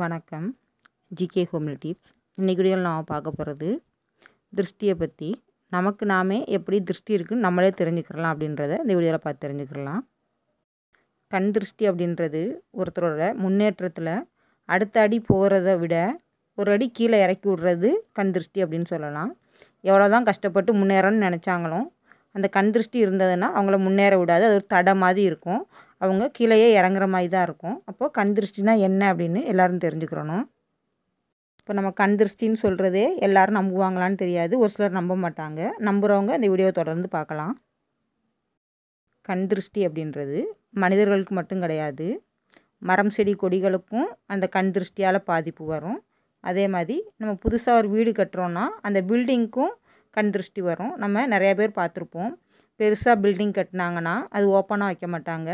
வணக்கம் GK homely tips இன்றைக்கு வீடியோவில் நாம் பார்க்க போகிறது திருஷ்டியை பற்றி நமக்கு நாமே எப்படி திருஷ்டி இருக்குன்னு நம்மளே தெரிஞ்சுக்கிறலாம் அப்படின்றத இந்த வீடியோவில் பார்த்து தெரிஞ்சுக்கிறலாம் கண் திருஷ்டி அப்படின்றது ஒருத்தரோட முன்னேற்றத்தில் அடுத்த அடி போகிறத விட ஒரு அடி கீழே இறக்கி விடுறது கண் திருஷ்டி அப்படின்னு சொல்லலாம் எவ்வளோ தான் கஷ்டப்பட்டு முன்னேறணும்னு நினச்சாங்களோ அந்த கண் திருஷ்டி இருந்ததுன்னா அவங்கள முன்னேற விடாது அது ஒரு தடை மாதிரி இருக்கும் அவங்க கீழேயே இறங்குற மாதிரி தான் இருக்கும் அப்போது கண் திருஷ்டினா என்ன அப்படின்னு எல்லோரும் தெரிஞ்சுக்கிறணும் இப்போ நம்ம கண் திருஷ்டின்னு சொல்கிறதே எல்லோரும் நம்புவாங்களான்னு தெரியாது ஒரு சிலர் நம்ப மாட்டாங்க நம்புகிறவங்க இந்த வீடியோவை தொடர்ந்து பார்க்கலாம் கண் திருஷ்டி அப்படின்றது மனிதர்களுக்கு மட்டும் கிடையாது மரம் செடி கொடிகளுக்கும் அந்த கண் திருஷ்டியால் பாதிப்பு வரும் அதே மாதிரி நம்ம புதுசாக ஒரு வீடு கட்டுறோன்னா அந்த பில்டிங்க்கும் கண் திருஷ்டி வரும் நம்ம நிறையா பேர் பார்த்துருப்போம் பெருசாக பில்டிங் கட்டினாங்கன்னா அது ஓப்பனாக வைக்க மாட்டாங்க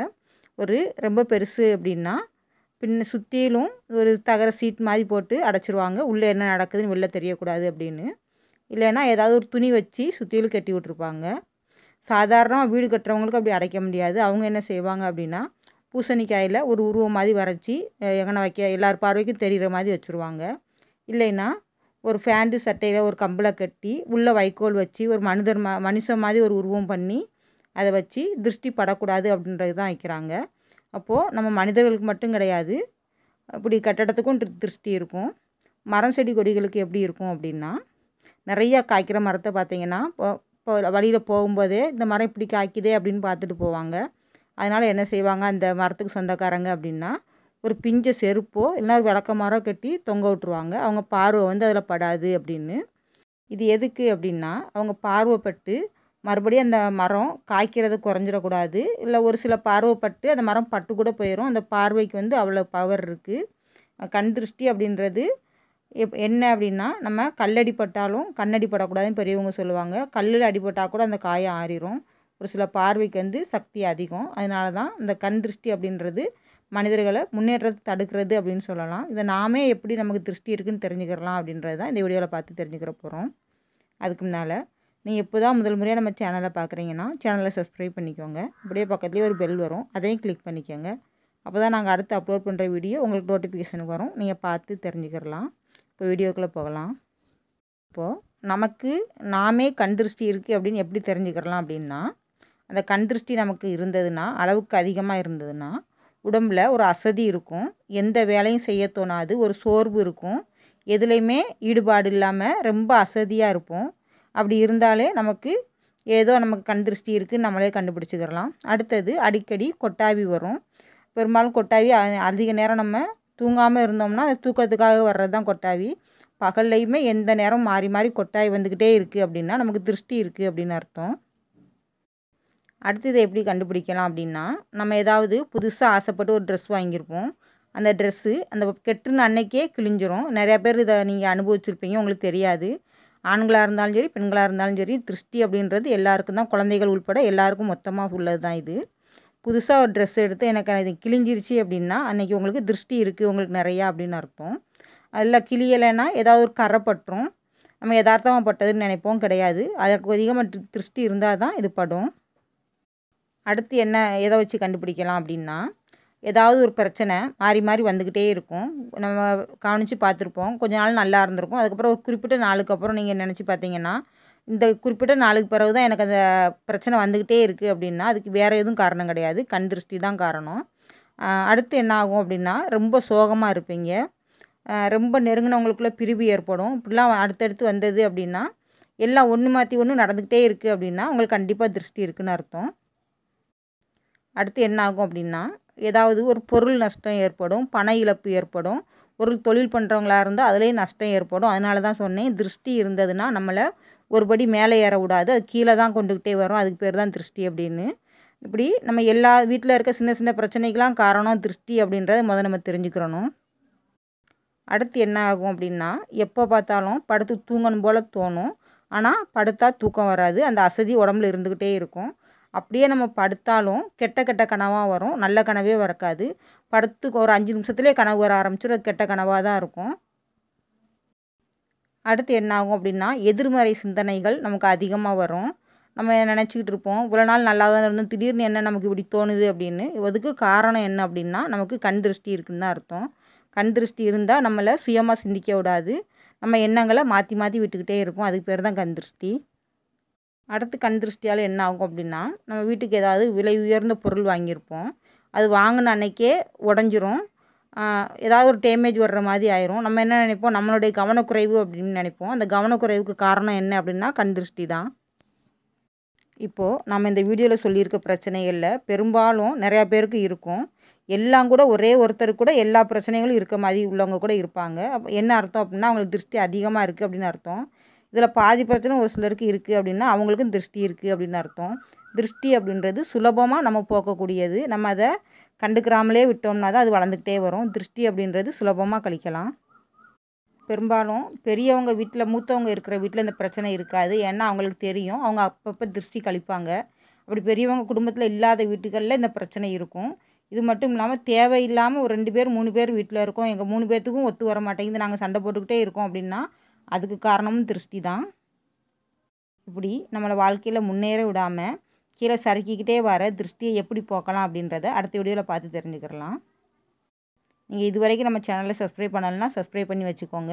ஒரு ரொம்ப பெருசு அப்படின்னா பின்ன சுற்றிலும் ஒரு தகர சீட் மாதிரி போட்டு அடைச்சிருவாங்க உள்ளே என்ன நடக்குதுன்னு வெளில தெரியக்கூடாது அப்படின்னு இல்லைன்னா ஏதாவது ஒரு துணி வச்சு சுற்றிலும் கட்டி விட்ருப்பாங்க சாதாரணமாக வீடு கட்டுறவங்களுக்கு அப்படி அடைக்க முடியாது அவங்க என்ன செய்வாங்க அப்படின்னா பூசணிக்காயில் ஒரு உருவம் மாதிரி வரைச்சி எங்கன வைக்க எல்லார் பார்வைக்கும் தெரிகிற மாதிரி வச்சுருவாங்க இல்லைன்னா ஒரு ஃபேண்டு சட்டையில் ஒரு கம்பளை கட்டி உள்ளே வைக்கோல் வச்சு ஒரு மனிதர் மனுஷன் மாதிரி ஒரு உருவம் பண்ணி அதை வச்சு திருஷ்டி படக்கூடாது அப்படின்றது தான் வைக்கிறாங்க அப்போது நம்ம மனிதர்களுக்கு மட்டும் கிடையாது இப்படி கட்டடத்துக்கும் திருஷ்டி இருக்கும் மரம் செடி கொடிகளுக்கு எப்படி இருக்கும் அப்படின்னா நிறையா காய்க்கிற மரத்தை பார்த்திங்கன்னா இப்போ இப்போ வழியில் போகும்போதே இந்த மரம் இப்படி காய்க்குதே அப்படின்னு பார்த்துட்டு போவாங்க அதனால் என்ன செய்வாங்க அந்த மரத்துக்கு சொந்தக்காரங்க அப்படின்னா ஒரு பிஞ்ச செருப்போ இல்லைனா ஒரு விளக்க மரம் கட்டி தொங்க விட்டுருவாங்க அவங்க பார்வை வந்து அதில் படாது அப்படின்னு இது எதுக்கு அப்படின்னா அவங்க பார்வைப்பட்டு மறுபடியும் அந்த மரம் காய்க்கிறது குறைஞ்சிடக்கூடாது இல்லை ஒரு சில பார்வைப்பட்டு அந்த மரம் பட்டு கூட போயிடும் அந்த பார்வைக்கு வந்து அவ்வளோ பவர் இருக்குது கண் திருஷ்டி அப்படின்றது எப் என்ன அப்படின்னா நம்ம கல்லடி பட்டாலும் கண்ணடி படக்கூடாதுன்னு பெரியவங்க சொல்லுவாங்க கல்லில் அடிபட்டால் கூட அந்த காய ஆறிடும் ஒரு சில பார்வைக்கு வந்து சக்தி அதிகம் அதனால தான் இந்த கண் திருஷ்டி அப்படின்றது மனிதர்களை முன்னேற்றத்தை தடுக்கிறது அப்படின்னு சொல்லலாம் இதை நாமே எப்படி நமக்கு திருஷ்டி இருக்குதுன்னு தெரிஞ்சுக்கிறலாம் அப்படின்றது தான் இந்த வீடியோவில் பார்த்து தெரிஞ்சுக்கிற போகிறோம் அதுக்கு முன்னால் நீங்கள் இப்போ தான் முதல் முறையாக நம்ம சேனலை பார்க்குறீங்கன்னா சேனலை சப்ஸ்கிரைப் பண்ணிக்கோங்க அப்படியே பக்கத்துலேயே ஒரு பெல் வரும் அதையும் கிளிக் பண்ணிக்கோங்க அப்போ தான் நாங்கள் அடுத்து அப்லோட் பண்ணுற வீடியோ உங்களுக்கு நோட்டிஃபிகேஷனுக்கு வரும் நீங்கள் பார்த்து தெரிஞ்சுக்கிறலாம் இப்போ வீடியோக்குள்ளே போகலாம் இப்போது நமக்கு நாமே கண் திருஷ்டி இருக்குது அப்படின்னு எப்படி தெரிஞ்சுக்கிறலாம் அப்படின்னா அந்த கண் திருஷ்டி நமக்கு இருந்ததுன்னா அளவுக்கு அதிகமாக இருந்ததுன்னா உடம்பில் ஒரு அசதி இருக்கும் எந்த வேலையும் செய்ய தோணாது ஒரு சோர்வு இருக்கும் எதுலேயுமே ஈடுபாடு இல்லாமல் ரொம்ப அசதியாக இருப்போம் அப்படி இருந்தாலே நமக்கு ஏதோ நமக்கு கண் திருஷ்டி இருக்குதுன்னு நம்மளே கண்டுபிடிச்சிக்கிறலாம் அடுத்தது அடிக்கடி கொட்டாவி வரும் பெரும்பாலும் கொட்டாவி அதிக நேரம் நம்ம தூங்காமல் இருந்தோம்னா அது தூக்கத்துக்காக வர்றது தான் கொட்டாவி பகல்லையுமே எந்த நேரம் மாறி மாறி கொட்டாய் வந்துக்கிட்டே இருக்குது அப்படின்னா நமக்கு திருஷ்டி இருக்குது அப்படின்னு அர்த்தம் அடுத்தது எப்படி கண்டுபிடிக்கலாம் அப்படின்னா நம்ம ஏதாவது புதுசாக ஆசைப்பட்டு ஒரு ட்ரெஸ் வாங்கியிருப்போம் அந்த ட்ரெஸ்ஸு அந்த கெட்டுன்னு அன்னைக்கே கிழிஞ்சிரும் நிறையா பேர் இதை நீங்கள் அனுபவிச்சிருப்பீங்க உங்களுக்கு தெரியாது ஆண்களாக இருந்தாலும் சரி பெண்களாக இருந்தாலும் சரி திருஷ்டி அப்படின்றது எல்லாருக்கும் தான் குழந்தைகள் உள்பட எல்லாருக்கும் மொத்தமாக உள்ளது தான் இது புதுசாக ஒரு ட்ரெஸ் எடுத்து எனக்கு இது கிழிஞ்சிருச்சு அப்படின்னா அன்றைக்கி உங்களுக்கு திருஷ்டி இருக்குது உங்களுக்கு நிறையா அப்படின்னு அர்த்தம் அதில் கிளியலைன்னா ஏதாவது ஒரு கரை பட்டுரும் நம்ம யதார்த்தமாக பட்டதுன்னு நினைப்போம் கிடையாது அதுக்கு அதிகமாக திருஷ்டி இருந்தால் தான் இது படும் அடுத்து என்ன எதை வச்சு கண்டுபிடிக்கலாம் அப்படின்னா ஏதாவது ஒரு பிரச்சனை மாறி மாறி வந்துக்கிட்டே இருக்கும் நம்ம கவனித்து பார்த்துருப்போம் கொஞ்ச நாள் நல்லா இருந்திருக்கும் அதுக்கப்புறம் ஒரு குறிப்பிட்ட நாளுக்கு அப்புறம் நீங்கள் நினச்சி பார்த்தீங்கன்னா இந்த குறிப்பிட்ட நாளுக்கு பிறகு தான் எனக்கு அந்த பிரச்சனை வந்துக்கிட்டே இருக்குது அப்படின்னா அதுக்கு வேறு எதுவும் காரணம் கிடையாது கண் திருஷ்டி தான் காரணம் அடுத்து என்ன ஆகும் அப்படின்னா ரொம்ப சோகமாக இருப்பீங்க ரொம்ப நெருங்கினவங்களுக்குள்ளே பிரிவு ஏற்படும் இப்படிலாம் அடுத்தடுத்து வந்தது அப்படின்னா எல்லாம் ஒன்று மாற்றி ஒன்று நடந்துக்கிட்டே இருக்குது அப்படின்னா உங்களுக்கு கண்டிப்பாக திருஷ்டி இருக்குதுன்னு அர்த்தம் அடுத்து என்ன ஆகும் அப்படின்னா ஏதாவது ஒரு பொருள் நஷ்டம் ஏற்படும் பண இழப்பு ஏற்படும் ஒரு தொழில் பண்ணுறவங்களாக இருந்தால் அதிலே நஷ்டம் ஏற்படும் அதனால தான் சொன்னேன் திருஷ்டி இருந்ததுன்னா நம்மளை ஒருபடி மேலே ஏற விடாது அது கீழே தான் கொண்டுக்கிட்டே வரும் அதுக்கு பேர் தான் திருஷ்டி அப்படின்னு இப்படி நம்ம எல்லா வீட்டில் இருக்க சின்ன சின்ன பிரச்சனைக்கெலாம் காரணம் திருஷ்டி அப்படின்றத முதல் நம்ம தெரிஞ்சுக்கிறணும் அடுத்து என்ன ஆகும் அப்படின்னா எப்போ பார்த்தாலும் படுத்து தூங்கணும் போல் தோணும் ஆனால் படுத்தால் தூக்கம் வராது அந்த அசதி உடம்புல இருந்துக்கிட்டே இருக்கும் அப்படியே நம்ம படுத்தாலும் கெட்ட கெட்ட கனவாக வரும் நல்ல கனவே வரக்காது படுத்து ஒரு அஞ்சு நிமிஷத்துலேயே கனவு வர ஆரம்பிச்சிடும் கெட்ட கனவாக தான் இருக்கும் அடுத்து என்ன ஆகும் அப்படின்னா எதிர்மறை சிந்தனைகள் நமக்கு அதிகமாக வரும் நம்ம நினச்சிக்கிட்டு இருப்போம் இவ்வளோ நாள் நல்லா தான் இருந்தோம் திடீர்னு என்ன நமக்கு இப்படி தோணுது அப்படின்னு அதுக்கு காரணம் என்ன அப்படின்னா நமக்கு கண் திருஷ்டி இருக்குன்னு தான் அர்த்தம் கண் திருஷ்டி இருந்தால் நம்மளை சுயமாக சிந்திக்க விடாது நம்ம எண்ணங்களை மாற்றி மாற்றி விட்டுக்கிட்டே இருக்கும் அதுக்கு பேர் தான் கண் திருஷ்டி அடுத்து கண் திருஷ்டியால் என்ன ஆகும் அப்படின்னா நம்ம வீட்டுக்கு ஏதாவது விலை உயர்ந்த பொருள் வாங்கியிருப்போம் அது வாங்கின அன்னைக்கே உடஞ்சிரும் ஏதாவது ஒரு டேமேஜ் வர்ற மாதிரி ஆயிரும் நம்ம என்ன நினைப்போம் நம்மளுடைய கவனக்குறைவு அப்படின்னு நினைப்போம் அந்த கவனக்குறைவுக்கு காரணம் என்ன அப்படின்னா கண் திருஷ்டி தான் இப்போது நம்ம இந்த வீடியோவில் சொல்லியிருக்க பிரச்சனைகளில் பெரும்பாலும் நிறையா பேருக்கு இருக்கும் எல்லாம் கூட ஒரே ஒருத்தர் கூட எல்லா பிரச்சனைகளும் இருக்க மாதிரி உள்ளவங்க கூட இருப்பாங்க அப்போ என்ன அர்த்தம் அப்படின்னா அவங்களுக்கு திருஷ்டி அதிகமாக இருக்குது அப்படின்னு அர்த்தம் இதில் பாதி பிரச்சனை ஒரு சிலருக்கு இருக்குது அப்படின்னா அவங்களுக்கும் திருஷ்டி இருக்குது அப்படின்னு அர்த்தம் திருஷ்டி அப்படின்றது சுலபமாக நம்ம போக்கக்கூடியது நம்ம அதை கண்டுக்கிறாமலே விட்டோம்னா தான் அது வளர்ந்துக்கிட்டே வரும் திருஷ்டி அப்படின்றது சுலபமாக கழிக்கலாம் பெரும்பாலும் பெரியவங்க வீட்டில் மூத்தவங்க இருக்கிற வீட்டில் இந்த பிரச்சனை இருக்காது ஏன்னா அவங்களுக்கு தெரியும் அவங்க அப்பப்போ திருஷ்டி கழிப்பாங்க அப்படி பெரியவங்க குடும்பத்தில் இல்லாத வீட்டுகளில் இந்த பிரச்சனை இருக்கும் இது மட்டும் இல்லாமல் தேவையில்லாமல் ஒரு ரெண்டு பேர் மூணு பேர் வீட்டில் இருக்கோம் எங்கள் மூணு பேர்த்துக்கும் ஒத்து வர மாட்டேங்குது நாங்கள் சண்டை போட்டுக்கிட்டே இருக்கோம் அப்படின்னா அதுக்கு காரணமும் திருஷ்டி தான் இப்படி நம்மளை வாழ்க்கையில் முன்னேற விடாமல் கீழே சறுக்கிக்கிட்டே வர திருஷ்டியை எப்படி போக்கலாம் அப்படின்றத அடுத்த வீடியோவில் பார்த்து தெரிஞ்சுக்கிறலாம் நீங்கள் இது வரைக்கும் நம்ம சேனலில் சப்ஸ்கிரைப் பண்ணலைன்னா சப்ஸ்கிரைப் பண்ணி வச்சுக்கோங்க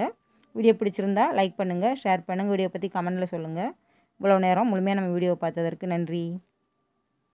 வீடியோ பிடிச்சிருந்தா லைக் பண்ணுங்கள் ஷேர் பண்ணுங்கள் வீடியோ பற்றி கமெண்டில் சொல்லுங்கள் இவ்வளோ நேரம் முழுமையாக நம்ம வீடியோ பார்த்ததற்கு நன்றி